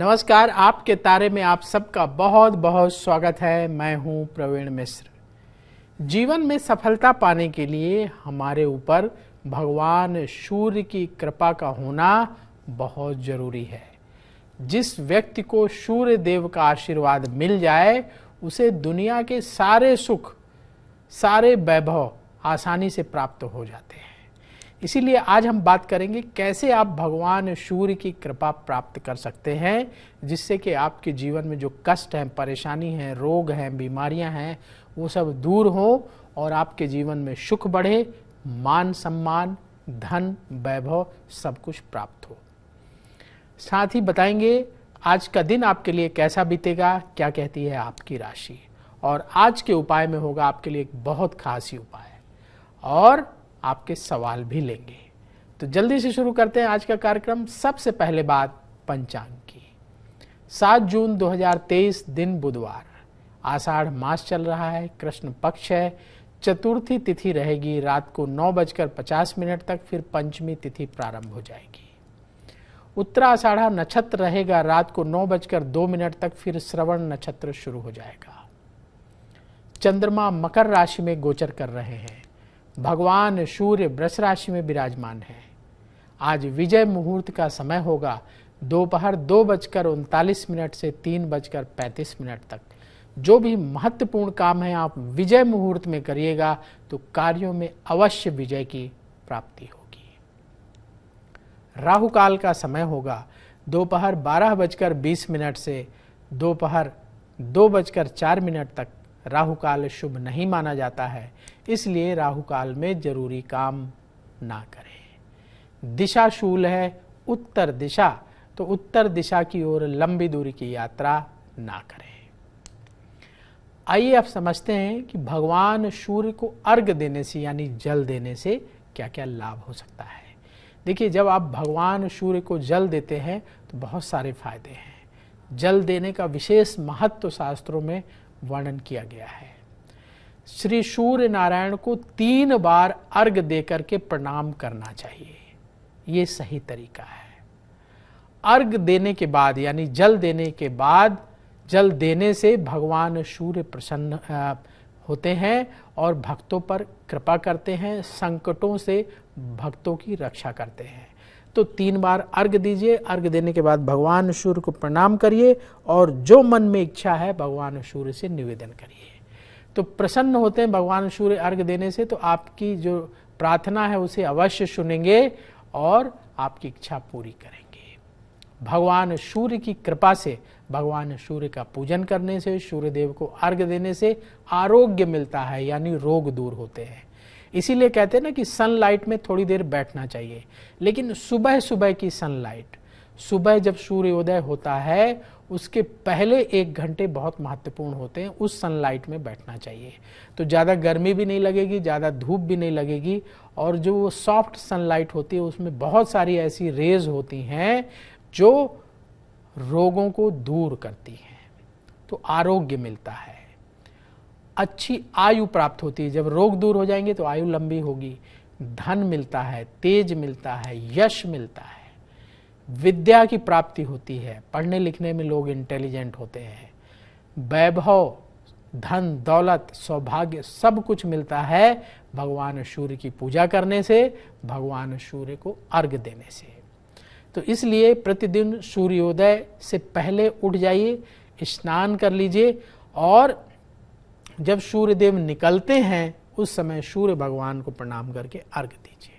नमस्कार आपके तारे में आप सबका बहुत बहुत स्वागत है मैं हूं प्रवीण मिश्र जीवन में सफलता पाने के लिए हमारे ऊपर भगवान सूर्य की कृपा का होना बहुत जरूरी है जिस व्यक्ति को सूर्य देव का आशीर्वाद मिल जाए उसे दुनिया के सारे सुख सारे वैभव आसानी से प्राप्त हो जाते हैं इसीलिए आज हम बात करेंगे कैसे आप भगवान सूर्य की कृपा प्राप्त कर सकते हैं जिससे कि आपके जीवन में जो कष्ट हैं परेशानी हैं रोग हैं बीमारियां हैं वो सब दूर हो और आपके जीवन में सुख बढ़े मान सम्मान धन वैभव सब कुछ प्राप्त हो साथ ही बताएंगे आज का दिन आपके लिए कैसा बीतेगा क्या कहती है आपकी राशि और आज के उपाय में होगा आपके लिए एक बहुत खासी उपाय और आपके सवाल भी लेंगे तो जल्दी से शुरू करते हैं आज का कार्यक्रम सबसे पहले बात पंचांग की सात जून 2023 दिन बुधवार आषाढ़ मास चल रहा है कृष्ण पक्ष है चतुर्थी तिथि रहेगी रात को नौ बजकर पचास मिनट तक फिर पंचमी तिथि प्रारंभ हो जाएगी उत्तराषाढ़ा नक्षत्र रहेगा रात को नौ बजकर दो मिनट तक फिर श्रवण नक्षत्र शुरू हो जाएगा चंद्रमा मकर राशि में गोचर कर रहे हैं भगवान सूर्य वृष राशि में विराजमान है आज विजय मुहूर्त का समय होगा दोपहर दो, दो बजकर उनतालीस मिनट से तीन बजकर पैंतीस मिनट तक जो भी महत्वपूर्ण काम है आप विजय मुहूर्त में करिएगा तो कार्यों में अवश्य विजय की प्राप्ति होगी राहु काल का समय होगा दोपहर बारह बजकर बीस मिनट से दोपहर दो, दो बजकर चार मिनट तक राहु काल शुभ नहीं माना जाता है इसलिए राहु काल में जरूरी काम ना करें दिशा शूल है उत्तर दिशा तो उत्तर दिशा की ओर लंबी दूरी की यात्रा ना करें आइए आप समझते हैं कि भगवान सूर्य को अर्घ देने से यानी जल देने से क्या क्या लाभ हो सकता है देखिए जब आप भगवान सूर्य को जल देते हैं तो बहुत सारे फायदे हैं जल देने का विशेष महत्व तो शास्त्रों में वर्णन किया गया है श्री सूर्य नारायण को तीन बार अर्घ देकर के प्रणाम करना चाहिए यह सही तरीका है अर्घ देने के बाद यानी जल देने के बाद जल देने से भगवान सूर्य प्रसन्न होते हैं और भक्तों पर कृपा करते हैं संकटों से भक्तों की रक्षा करते हैं तो तीन बार अर्घ दीजिए अर्घ देने के बाद भगवान सूर्य को प्रणाम करिए और जो मन में इच्छा है भगवान सूर्य से निवेदन करिए तो प्रसन्न होते हैं भगवान सूर्य अर्घ देने से तो आपकी जो प्रार्थना है उसे अवश्य सुनेंगे और आपकी इच्छा पूरी करेंगे भगवान सूर्य की कृपा से भगवान सूर्य का पूजन करने से सूर्यदेव को अर्घ देने से आरोग्य मिलता है यानी रोग दूर होते हैं इसीलिए कहते हैं ना कि सनलाइट में थोड़ी देर बैठना चाहिए लेकिन सुबह सुबह की सनलाइट सुबह जब सूर्योदय होता है उसके पहले एक घंटे बहुत महत्वपूर्ण होते हैं उस सनलाइट में बैठना चाहिए तो ज़्यादा गर्मी भी नहीं लगेगी ज़्यादा धूप भी नहीं लगेगी और जो वो सॉफ्ट सनलाइट होती है उसमें बहुत सारी ऐसी रेज होती हैं जो रोगों को दूर करती हैं तो आरोग्य मिलता है अच्छी आयु प्राप्त होती है जब रोग दूर हो जाएंगे तो आयु लंबी होगी धन मिलता है तेज मिलता है यश मिलता है विद्या की प्राप्ति होती है पढ़ने लिखने में लोग इंटेलिजेंट होते हैं वैभव धन दौलत सौभाग्य सब कुछ मिलता है भगवान सूर्य की पूजा करने से भगवान सूर्य को अर्घ देने से तो इसलिए प्रतिदिन सूर्योदय से पहले उठ जाइए स्नान कर लीजिए और जब सूर्यदेव निकलते हैं उस समय सूर्य भगवान को प्रणाम करके अर्घ दीजिए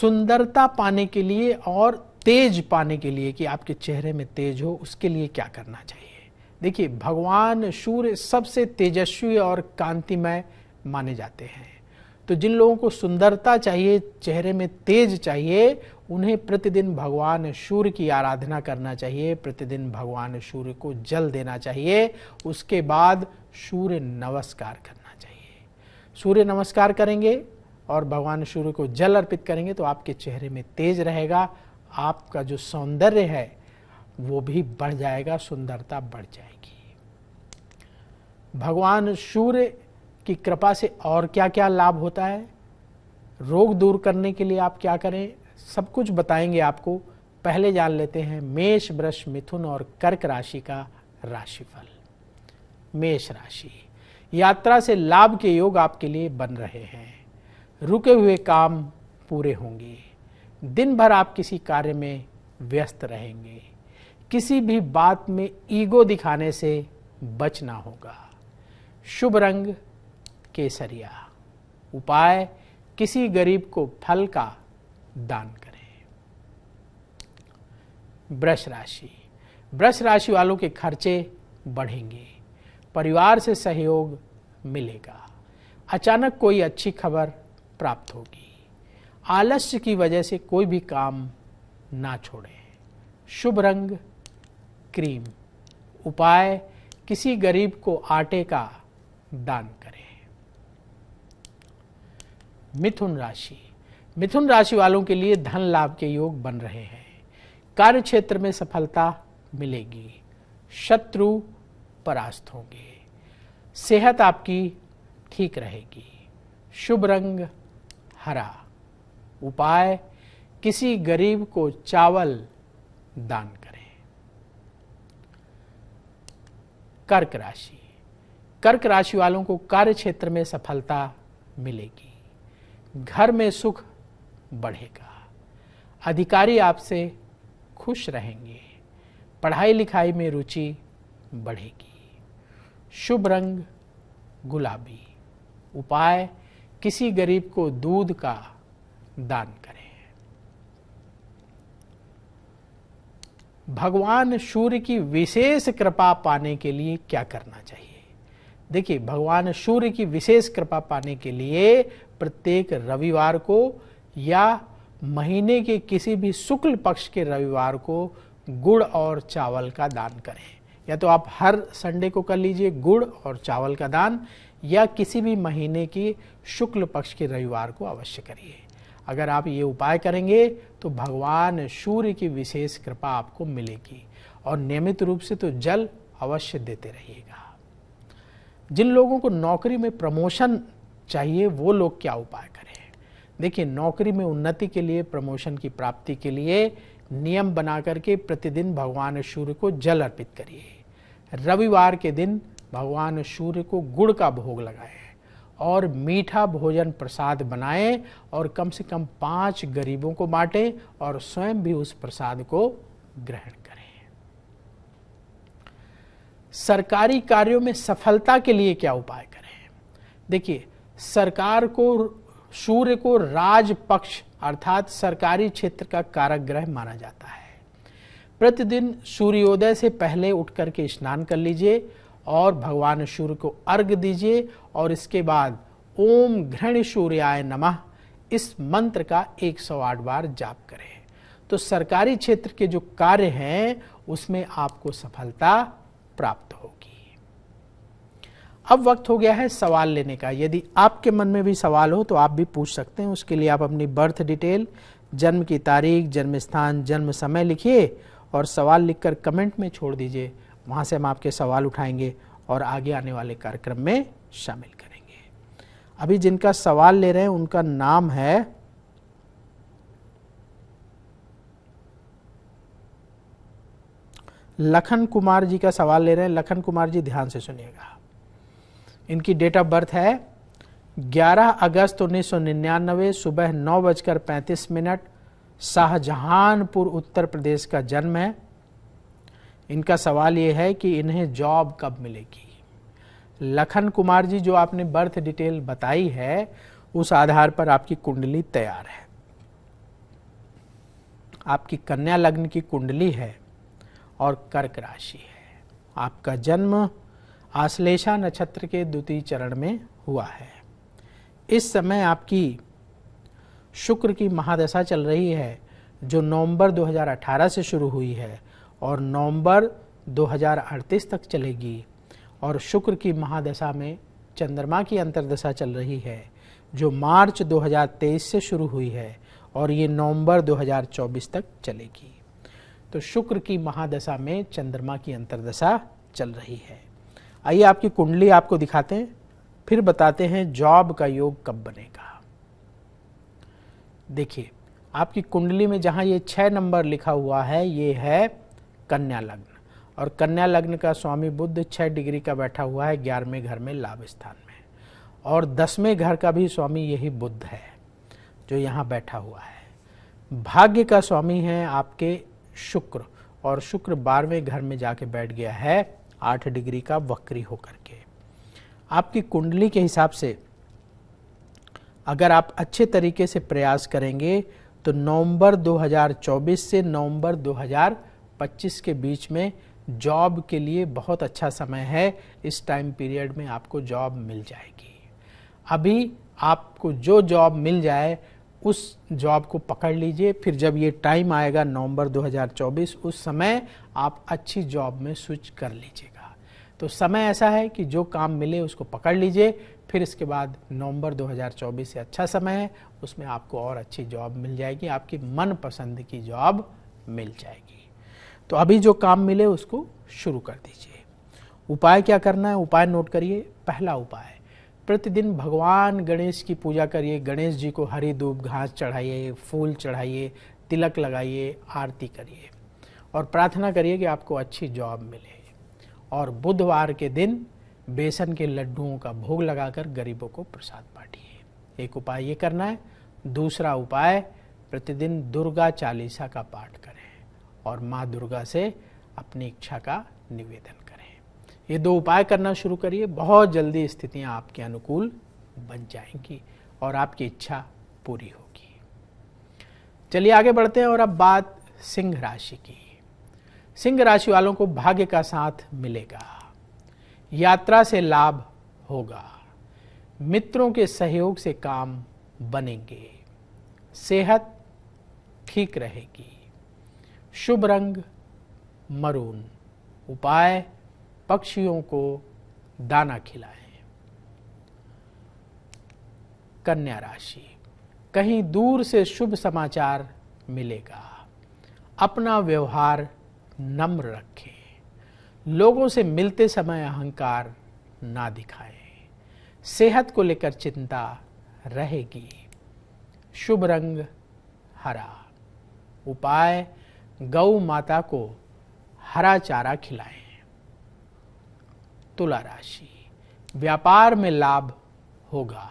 सुंदरता पाने के लिए और तेज पाने के लिए कि आपके चेहरे में तेज हो उसके लिए क्या करना चाहिए देखिए भगवान सूर्य सबसे तेजस्वी और कांतिमय माने जाते हैं तो जिन लोगों को सुंदरता चाहिए चेहरे में तेज चाहिए उन्हें प्रतिदिन भगवान सूर्य की आराधना करना चाहिए प्रतिदिन भगवान सूर्य को जल देना चाहिए उसके बाद सूर्य नमस्कार करना चाहिए सूर्य नमस्कार करेंगे और भगवान सूर्य को जल अर्पित करेंगे तो आपके चेहरे में तेज रहेगा आपका जो सौंदर्य है वो भी बढ़ जाएगा सुंदरता बढ़ जाएगी भगवान सूर्य की कृपा से और क्या क्या लाभ होता है रोग दूर करने के लिए आप क्या करें सब कुछ बताएंगे आपको पहले जान लेते हैं मेष वृष मिथुन और कर्क राशि का राशिफल मेष राशि यात्रा से लाभ के योग आपके लिए बन रहे हैं रुके हुए काम पूरे होंगे दिन भर आप किसी कार्य में व्यस्त रहेंगे किसी भी बात में ईगो दिखाने से बचना होगा शुभ रंग केसरिया उपाय किसी गरीब को फल का दान करें ब्रश राशि ब्रश राशि वालों के खर्चे बढ़ेंगे परिवार से सहयोग मिलेगा अचानक कोई अच्छी खबर प्राप्त होगी आलस्य की वजह से कोई भी काम ना छोड़ें शुभ रंग क्रीम उपाय किसी गरीब को आटे का दान करें मिथुन राशि मिथुन राशि वालों के लिए धन लाभ के योग बन रहे हैं कार्य क्षेत्र में सफलता मिलेगी शत्रु परास्त होंगे सेहत आपकी ठीक रहेगी शुभ रंग हरा उपाय किसी गरीब को चावल दान करें कर्क राशि कर्क राशि वालों को कार्य क्षेत्र में सफलता मिलेगी घर में सुख बढ़ेगा अधिकारी आपसे खुश रहेंगे पढ़ाई लिखाई में रुचि बढ़ेगी शुभ रंग गुलाबी उपाय किसी गरीब को दूध का दान करें भगवान सूर्य की विशेष कृपा पाने के लिए क्या करना चाहिए देखिए भगवान सूर्य की विशेष कृपा पाने के लिए प्रत्येक रविवार को या महीने के किसी भी शुक्ल पक्ष के रविवार को गुड़ और चावल का दान करें या तो आप हर संडे को कर लीजिए गुड़ और चावल का दान या किसी भी महीने की शुक्ल पक्ष के रविवार को अवश्य करिए अगर आप ये उपाय करेंगे तो भगवान सूर्य की विशेष कृपा आपको मिलेगी और नियमित रूप से तो जल अवश्य देते रहिएगा जिन लोगों को नौकरी में प्रमोशन चाहिए वो लोग क्या उपाय करें देखिए नौकरी में उन्नति के लिए प्रमोशन की प्राप्ति के लिए नियम बना करके प्रतिदिन भगवान सूर्य को जल अर्पित करिए रविवार के दिन भगवान सूर्य को गुड़ का भोग लगाए और मीठा भोजन प्रसाद बनाएं और कम से कम पांच गरीबों को बांटें और स्वयं भी उस प्रसाद को ग्रहण करें सरकारी कार्यों में सफलता के लिए क्या उपाय करें देखिए सरकार को सूर्य को राजपक्ष अर्थात सरकारी क्षेत्र का कारक ग्रह माना जाता है प्रतिदिन सूर्योदय से पहले उठ करके स्नान कर लीजिए और भगवान सूर्य को अर्घ दीजिए और इसके बाद ओम घृण सूर्याय नमः इस मंत्र का 108 बार जाप करें तो सरकारी क्षेत्र के जो कार्य हैं उसमें आपको सफलता प्राप्त होगी अब वक्त हो गया है सवाल लेने का यदि आपके मन में भी सवाल हो तो आप भी पूछ सकते हैं उसके लिए आप अपनी बर्थ डिटेल जन्म की तारीख जन्म स्थान जन्म समय लिखिए और सवाल लिखकर कमेंट में छोड़ दीजिए वहाँ से हम आपके सवाल उठाएंगे और आगे आने वाले कार्यक्रम में शामिल करेंगे अभी जिनका सवाल ले रहे हैं उनका नाम है लखन कुमार जी का सवाल ले रहे हैं लखन कुमार जी ध्यान से सुनिएगा इनकी डेट ऑफ बर्थ है 11 अगस्त 1999 सुबह नौ बजकर पैंतीस मिनट शाहजहानपुर उत्तर प्रदेश का जन्म है इनका सवाल ये है कि इन्हें जॉब कब मिलेगी लखन कुमार जी जो आपने बर्थ डिटेल बताई है उस आधार पर आपकी कुंडली तैयार है आपकी कन्या लग्न की कुंडली है और कर्क राशि है आपका जन्म आश्लेषा नक्षत्र के द्वितीय चरण में हुआ है इस समय आपकी शुक्र की महादशा चल रही है जो नवंबर 2018 से शुरू हुई है और नवंबर 2038 तक चलेगी और शुक्र की महादशा में चंद्रमा की अंतर्दशा चल रही है जो मार्च 2023 से शुरू हुई है और ये नवंबर 2024 तक चलेगी तो शुक्र की महादशा में चंद्रमा की अंतर्दशा चल रही है आइए आपकी कुंडली आपको दिखाते हैं फिर बताते हैं जॉब का योग कब बनेगा देखिए आपकी कुंडली में जहां ये छह नंबर लिखा हुआ है ये है कन्या लग्न और कन्या लग्न का स्वामी बुद्ध छह डिग्री का बैठा हुआ है ग्यारहवें घर में लाभ स्थान में और दसवें घर का भी स्वामी यही बुद्ध है जो यहां बैठा हुआ है भाग्य का स्वामी है आपके शुक्र और शुक्र बारहवें घर में जाके बैठ गया है आठ डिग्री का वक्री होकर के आपकी कुंडली के हिसाब से अगर आप अच्छे तरीके से प्रयास करेंगे तो नवंबर 2024 से नवंबर 2025 के बीच में जॉब के लिए बहुत अच्छा समय है इस टाइम पीरियड में आपको जॉब मिल जाएगी अभी आपको जो जॉब मिल जाए उस जॉब को पकड़ लीजिए फिर जब ये टाइम आएगा नवंबर 2024 उस समय आप अच्छी जॉब में स्विच कर लीजिए तो समय ऐसा है कि जो काम मिले उसको पकड़ लीजिए फिर इसके बाद नवंबर 2024 से अच्छा समय है उसमें आपको और अच्छी जॉब मिल जाएगी आपकी मनपसंद की जॉब मिल जाएगी तो अभी जो काम मिले उसको शुरू कर दीजिए उपाय क्या करना है उपाय नोट करिए पहला उपाय प्रतिदिन भगवान गणेश की पूजा करिए गणेश जी को हरी धूप घास चढ़ाइए फूल चढ़ाइए तिलक लगाइए आरती करिए और प्रार्थना करिए कि आपको अच्छी जॉब मिले और बुधवार के दिन बेसन के लड्डुओं का भोग लगाकर गरीबों को प्रसाद बांटिए एक उपाय ये करना है दूसरा उपाय प्रतिदिन दुर्गा चालीसा का पाठ करें और माँ दुर्गा से अपनी इच्छा का निवेदन करें ये दो उपाय करना शुरू करिए बहुत जल्दी स्थितियाँ आपके अनुकूल बन जाएंगी और आपकी इच्छा पूरी होगी चलिए आगे बढ़ते हैं और अब बात सिंह राशि की सिंह राशि वालों को भाग्य का साथ मिलेगा यात्रा से लाभ होगा मित्रों के सहयोग से काम बनेंगे सेहत ठीक रहेगी शुभ रंग मरून उपाय पक्षियों को दाना खिलाएं कन्या राशि कहीं दूर से शुभ समाचार मिलेगा अपना व्यवहार नम्र रखे लोगों से मिलते समय अहंकार ना दिखाए सेहत को लेकर चिंता रहेगी शुभ रंग हरा उपाय गौ माता को हरा चारा खिलाए तुला राशि व्यापार में लाभ होगा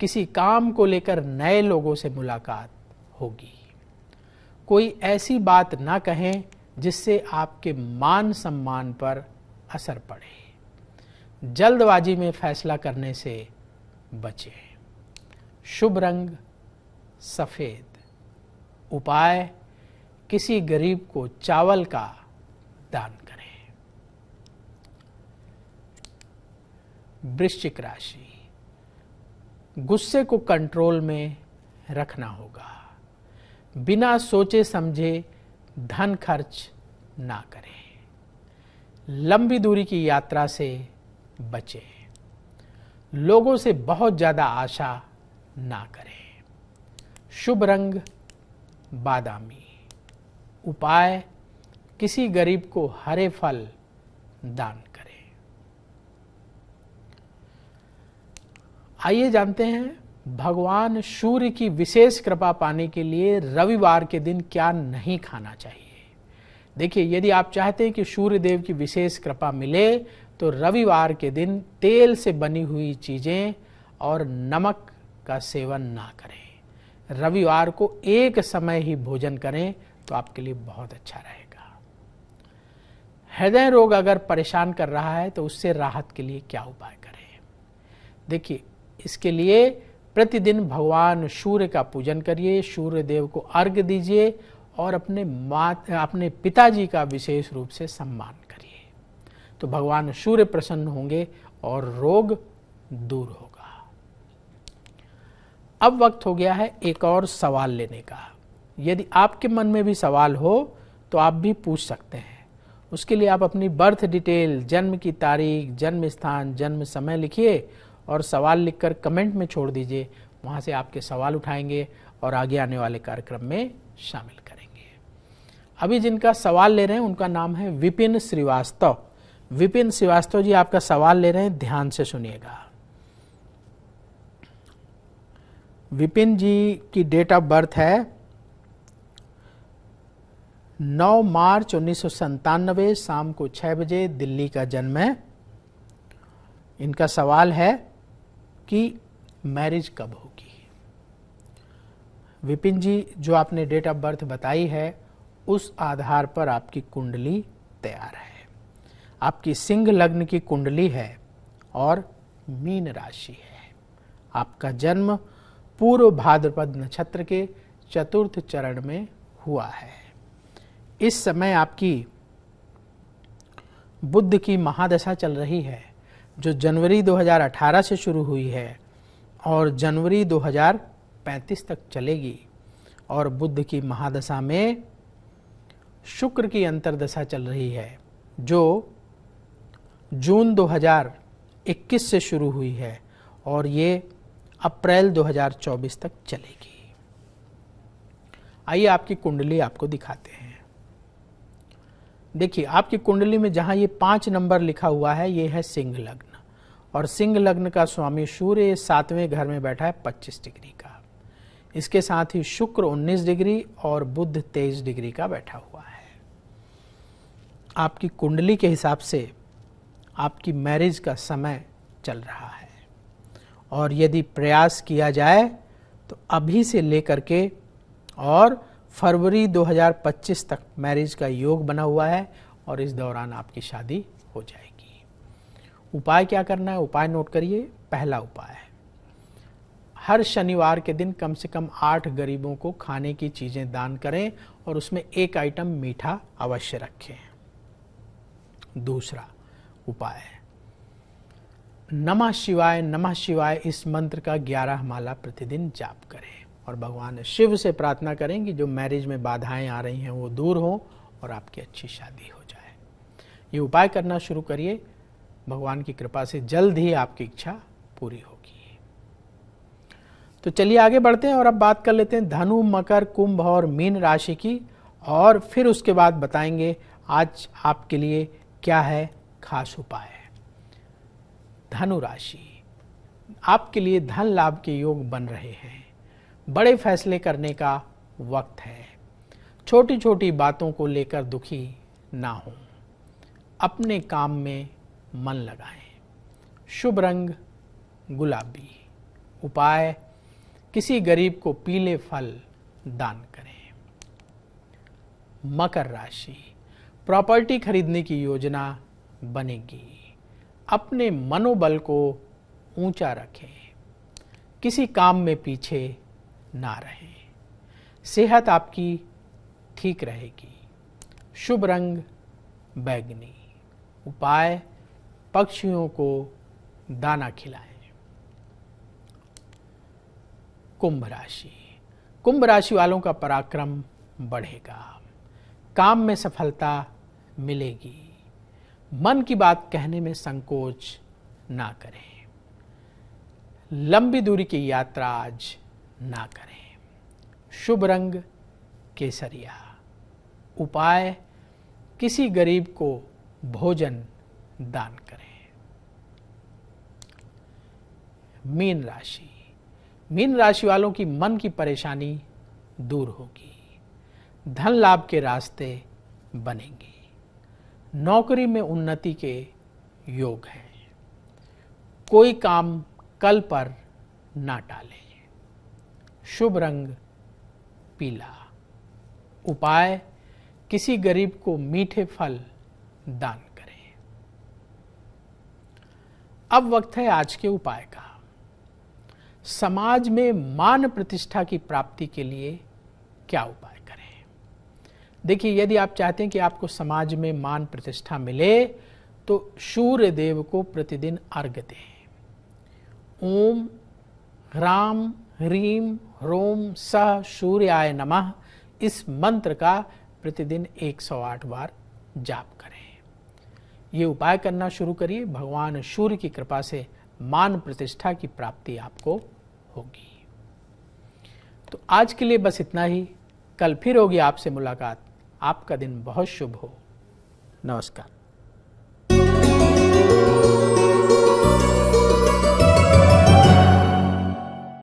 किसी काम को लेकर नए लोगों से मुलाकात होगी कोई ऐसी बात ना कहें जिससे आपके मान सम्मान पर असर पड़े जल्दबाजी में फैसला करने से बचे शुभ रंग सफ़ेद उपाय किसी गरीब को चावल का दान करें वृश्चिक राशि गुस्से को कंट्रोल में रखना होगा बिना सोचे समझे धन खर्च ना करें लंबी दूरी की यात्रा से बचें लोगों से बहुत ज़्यादा आशा ना करें शुभ रंग बादामी उपाय किसी गरीब को हरे फल दान करें आइए जानते हैं भगवान सूर्य की विशेष कृपा पाने के लिए रविवार के दिन क्या नहीं खाना चाहिए देखिए यदि आप चाहते हैं कि सूर्य देव की विशेष कृपा मिले तो रविवार के दिन तेल से बनी हुई चीज़ें और नमक का सेवन ना करें रविवार को एक समय ही भोजन करें तो आपके लिए बहुत अच्छा रहेगा हृदय रोग अगर परेशान कर रहा है तो उससे राहत के लिए क्या उपाय करें देखिए इसके लिए प्रतिदिन भगवान सूर्य का पूजन करिए सूर्य देव को अर्घ दीजिए और अपने मात अपने पिताजी का विशेष रूप से सम्मान करिए तो भगवान सूर्य प्रसन्न होंगे और रोग दूर होगा अब वक्त हो गया है एक और सवाल लेने का यदि आपके मन में भी सवाल हो तो आप भी पूछ सकते हैं उसके लिए आप अपनी बर्थ डिटेल जन्म की तारीख जन्म स्थान जन्म समय लिखिए और सवाल लिखकर कमेंट में छोड़ दीजिए वहाँ से आपके सवाल उठाएंगे और आगे आने वाले कार्यक्रम में शामिल करेंगे अभी जिनका सवाल ले रहे हैं उनका नाम है विपिन श्रीवास्तव विपिन श्रीवास्तव जी आपका सवाल ले रहे हैं ध्यान से सुनिएगा विपिन जी की डेट ऑफ बर्थ है 9 मार्च उन्नीस शाम को 6 बजे दिल्ली का जन्म है इनका सवाल है कि मैरिज कब होगी विपिन जी जो आपने डेट ऑफ बर्थ बताई है उस आधार पर आपकी कुंडली तैयार है आपकी सिंह लग्न की कुंडली है और मीन राशि है आपका जन्म पूर्व भाद्रपद नक्षत्र के चतुर्थ चरण में हुआ है इस समय आपकी बुद्ध की महादशा चल रही है जो जनवरी 2018 से शुरू हुई है और जनवरी 2035 तक चलेगी और बुद्ध की महादशा में शुक्र की अंतरदशा चल रही है जो जून 2021 से शुरू हुई है और ये अप्रैल 2024 तक चलेगी आइए आपकी कुंडली आपको दिखाते हैं देखिए आपकी कुंडली में जहां ये पांच नंबर लिखा हुआ है ये है सिंह लग्न और सिंह लग्न का स्वामी सूर्य सातवें घर में बैठा है पच्चीस डिग्री का इसके साथ ही शुक्र उन्नीस डिग्री और बुद्ध तेईस डिग्री का बैठा हुआ है आपकी कुंडली के हिसाब से आपकी मैरिज का समय चल रहा है और यदि प्रयास किया जाए तो अभी से लेकर के और फरवरी 2025 तक मैरिज का योग बना हुआ है और इस दौरान आपकी शादी हो जाएगी उपाय क्या करना है उपाय नोट करिए पहला उपाय है हर शनिवार के दिन कम से कम आठ गरीबों को खाने की चीज़ें दान करें और उसमें एक आइटम मीठा अवश्य रखें दूसरा उपाय नमः शिवाय नमः शिवाय इस मंत्र का ग्यारह माला प्रतिदिन जाप करें और भगवान शिव से प्रार्थना करें कि जो मैरिज में बाधाएं आ रही हैं वो दूर हो और आपकी अच्छी शादी हो जाए ये उपाय करना शुरू करिए भगवान की कृपा से जल्द ही आपकी इच्छा पूरी होगी तो चलिए आगे बढ़ते हैं और अब बात कर लेते हैं धनु मकर कुंभ और मीन राशि की और फिर उसके बाद बताएंगे आज आपके लिए क्या है खास उपाय धनु राशि आपके लिए धन लाभ के योग बन रहे हैं बड़े फैसले करने का वक्त है छोटी छोटी बातों को लेकर दुखी ना हो अपने काम में मन लगाएं शुभ रंग गुलाबी उपाय किसी गरीब को पीले फल दान करें मकर राशि प्रॉपर्टी खरीदने की योजना बनेगी अपने मनोबल को ऊंचा रखें किसी काम में पीछे ना रहे सेहत आपकी ठीक रहेगी शुभ रंग बैगनी उपाय पक्षियों को दाना खिलाएं कुंभ राशि कुंभ राशि वालों का पराक्रम बढ़ेगा काम में सफलता मिलेगी मन की बात कहने में संकोच ना करें लंबी दूरी की यात्रा आज ना करें शुभ रंग केसरिया उपाय किसी गरीब को भोजन दान करें मीन राशि मीन राशि वालों की मन की परेशानी दूर होगी धन लाभ के रास्ते बनेंगे नौकरी में उन्नति के योग हैं कोई काम कल पर ना टालें शुभ रंग पीला उपाय किसी गरीब को मीठे फल दान करें अब वक्त है आज के उपाय का समाज में मान प्रतिष्ठा की प्राप्ति के लिए क्या उपाय करें देखिए यदि आप चाहते हैं कि आपको समाज में मान प्रतिष्ठा मिले तो सूर्य देव को प्रतिदिन अर्घ दें ओम राम ह्रीम ह्रोम स सूर्याय नमः इस मंत्र का प्रतिदिन 108 बार जाप करें ये उपाय करना शुरू करिए भगवान सूर्य की कृपा से मान प्रतिष्ठा की प्राप्ति आपको होगी तो आज के लिए बस इतना ही कल फिर होगी आपसे मुलाकात आपका दिन बहुत शुभ हो नमस्कार